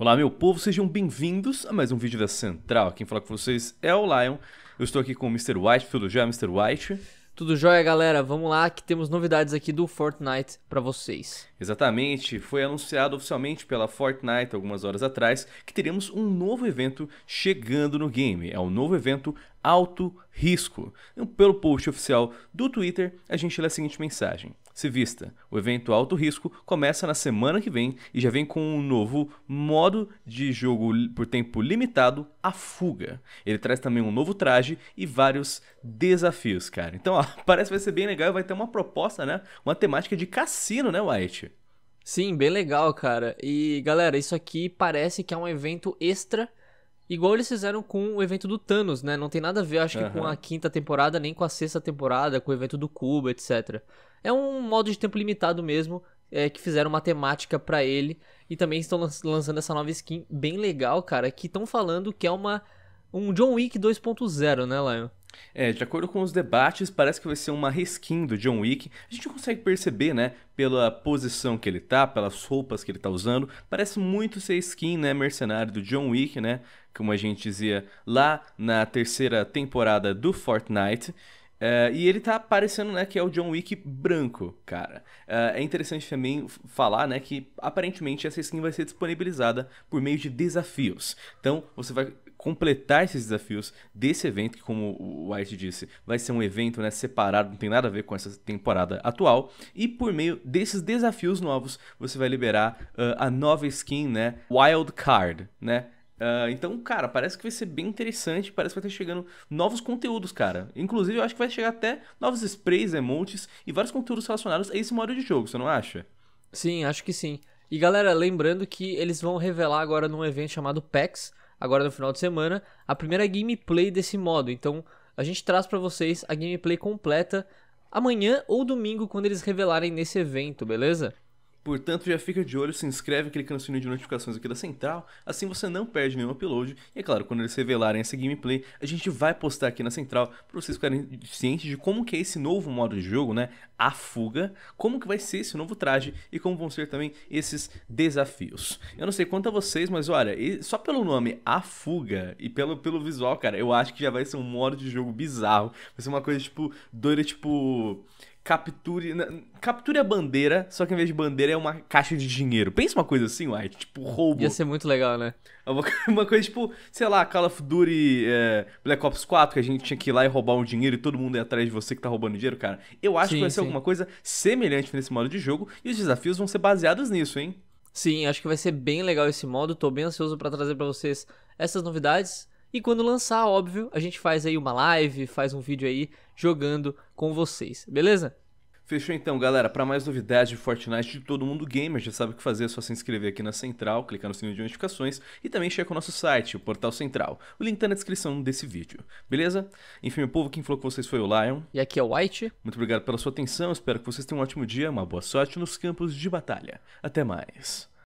Olá, meu povo, sejam bem-vindos a mais um vídeo da Central. Quem fala com vocês é o Lion. Eu estou aqui com o Mr. White. Tudo jóia, Mr. White? Tudo jóia, galera. Vamos lá que temos novidades aqui do Fortnite para vocês. Exatamente. Foi anunciado oficialmente pela Fortnite algumas horas atrás que teremos um novo evento chegando no game. É um novo evento alto risco. Pelo post oficial do Twitter, a gente lê a seguinte mensagem se vista. O evento alto risco começa na semana que vem e já vem com um novo modo de jogo por tempo limitado, a fuga. Ele traz também um novo traje e vários desafios, cara. Então, ó, parece que vai ser bem legal e vai ter uma proposta, né? Uma temática de cassino, né, White? Sim, bem legal, cara. E galera, isso aqui parece que é um evento extra Igual eles fizeram com o evento do Thanos, né? Não tem nada a ver, acho uhum. que, com a quinta temporada, nem com a sexta temporada, com o evento do Cuba, etc. É um modo de tempo limitado mesmo, é, que fizeram uma temática para ele. E também estão lançando essa nova skin bem legal, cara, que estão falando que é uma um John Wick 2.0, né, Lion? É, de acordo com os debates, parece que vai ser uma reskin do John Wick. A gente consegue perceber, né, pela posição que ele tá, pelas roupas que ele tá usando, parece muito ser skin, né, mercenário do John Wick, né, como a gente dizia lá na terceira temporada do Fortnite. Uh, e ele tá parecendo, né, que é o John Wick branco, cara. Uh, é interessante também falar, né, que aparentemente essa skin vai ser disponibilizada por meio de desafios. Então, você vai completar esses desafios desse evento, que como o White disse, vai ser um evento né, separado, não tem nada a ver com essa temporada atual. E por meio desses desafios novos, você vai liberar uh, a nova skin, né? Wild Card, né? Uh, então, cara, parece que vai ser bem interessante. Parece que vai estar chegando novos conteúdos, cara. Inclusive, eu acho que vai chegar até novos sprays, emotes e vários conteúdos relacionados a esse modo de jogo, você não acha? Sim, acho que sim. E galera, lembrando que eles vão revelar agora num evento chamado PAX, agora no final de semana, a primeira gameplay desse modo. Então, a gente traz para vocês a gameplay completa amanhã ou domingo quando eles revelarem nesse evento, beleza? Portanto, já fica de olho, se inscreve clicando no sininho de notificações aqui da Central, assim você não perde nenhum upload. E é claro, quando eles revelarem essa gameplay, a gente vai postar aqui na Central para vocês ficarem cientes de como que é esse novo modo de jogo, né? A fuga, como que vai ser esse novo traje e como vão ser também esses desafios. Eu não sei quanto a vocês, mas olha, só pelo nome A Fuga e pelo, pelo visual, cara, eu acho que já vai ser um modo de jogo bizarro. Vai ser uma coisa tipo doida, tipo capture. Capture a bandeira, só que em vez de bandeira é uma caixa de dinheiro. Pensa uma coisa assim, White, tipo roubo. Ia ser muito legal, né? É uma, coisa tipo, sei lá, Call of Duty é, Black Ops 4, que a gente tinha que ir lá e roubar um dinheiro e todo mundo ia atrás de você que tá roubando dinheiro, cara. Eu acho sim, que vai ser alguma coisa semelhante nesse modo de jogo e os desafios vão ser baseados nisso, hein? Sim, acho que vai ser bem legal esse modo. Tô bem ansioso para trazer para vocês essas novidades. E quando lançar, óbvio, a gente faz aí uma live, faz um vídeo aí jogando com vocês, beleza? Fechou então, galera. Para mais novidades de Fortnite de todo mundo gamer, já sabe o que fazer, é só se inscrever aqui na Central, clicar no sininho de notificações e também checa o nosso site, o Portal Central. O link tá na descrição desse vídeo, beleza? Enfim, meu povo, quem falou com vocês foi o Lion. E aqui é o White. Muito obrigado pela sua atenção, espero que vocês tenham um ótimo dia, uma boa sorte nos campos de batalha. Até mais.